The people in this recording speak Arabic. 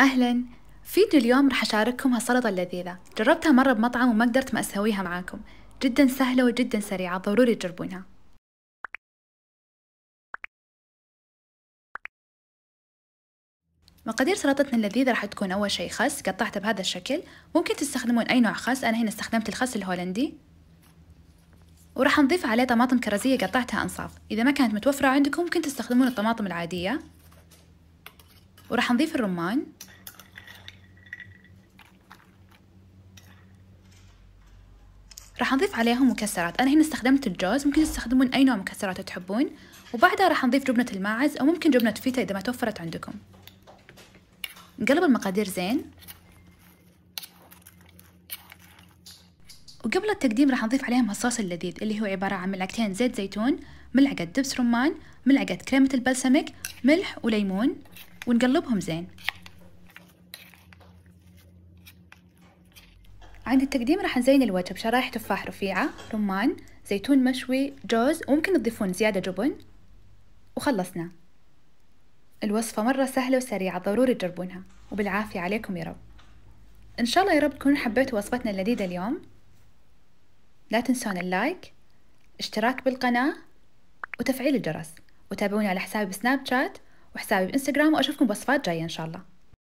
أهلا فيديو اليوم رح أشارككم هالسلطة اللذيذة جربتها مرة بمطعم وما قدرت ما أسويها معاكم جدا سهلة وجدا سريعة ضروري تجربونها مقادير سلطتنا اللذيذة راح تكون أول شي خس قطعته بهذا الشكل ممكن تستخدمون أي نوع خس أنا هنا استخدمت الخس الهولندي وراح نضيف عليه طماطم كرزية قطعتها أنصاف إذا ما كانت متوفرة عندكم ممكن تستخدمون الطماطم العادية وراح نضيف الرمان راح نضيف عليهم مكسرات أنا هنا استخدمت الجوز ممكن تستخدمون أي نوع مكسرات تحبون وبعدها راح نضيف جبنة الماعز أو ممكن جبنة فيتا إذا ما توفرت عندكم نقلب المقادير زين وقبل التقديم راح نضيف عليهم الصوص اللذيذ اللي هو عبارة عن ملعقتين زيت زيتون ملعقة دبس رمان ملعقة كريمة البلسمك ملح وليمون ونقلبهم زين عند التقديم راح نزين الوجه بشرايح تفاح رفيعة رمان زيتون مشوي جوز وممكن تضيفون زيادة جبن وخلصنا الوصفة مرة سهلة وسريعة ضروري تجربونها وبالعافية عليكم يا رب إن شاء الله يا رب تكونوا حبيتوا وصفتنا اللذيذة اليوم لا تنسون اللايك اشتراك بالقناة وتفعيل الجرس وتابعوني على حسابي بسناب شات وحسابي بإنستغرام وأشوفكم بوصفات جاية إن شاء الله